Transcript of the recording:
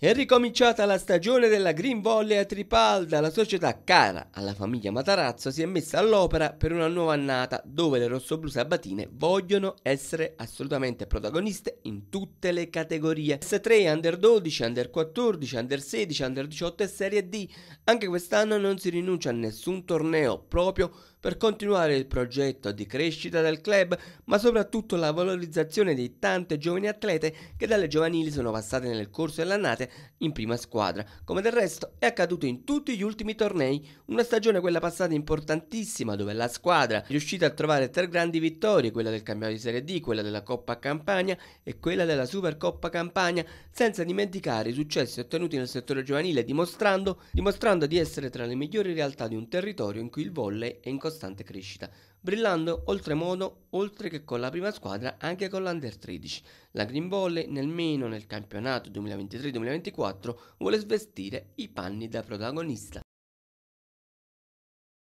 È ricominciata la stagione della Green Volley a Tripalda. La società cara alla famiglia Matarazzo si è messa all'opera per una nuova annata dove le rossoblu sabatine vogliono essere assolutamente protagoniste in tutte le categorie. S3, Under 12, Under 14, Under 16, Under 18 e Serie D. Anche quest'anno non si rinuncia a nessun torneo proprio per continuare il progetto di crescita del club, ma soprattutto la valorizzazione di tante giovani atlete che dalle giovanili sono passate nel corso dell'annata in prima squadra, come del resto è accaduto in tutti gli ultimi tornei, una stagione quella passata importantissima dove la squadra è riuscita a trovare tre grandi vittorie, quella del campionato di Serie D, quella della Coppa Campania e quella della Supercoppa Campania, senza dimenticare i successi ottenuti nel settore giovanile dimostrando, dimostrando di essere tra le migliori realtà di un territorio in cui il volley è in costante crescita brillando oltremodo oltre che con la prima squadra anche con l'Under 13. La Green Volley nemmeno nel campionato 2023-2024 vuole svestire i panni da protagonista.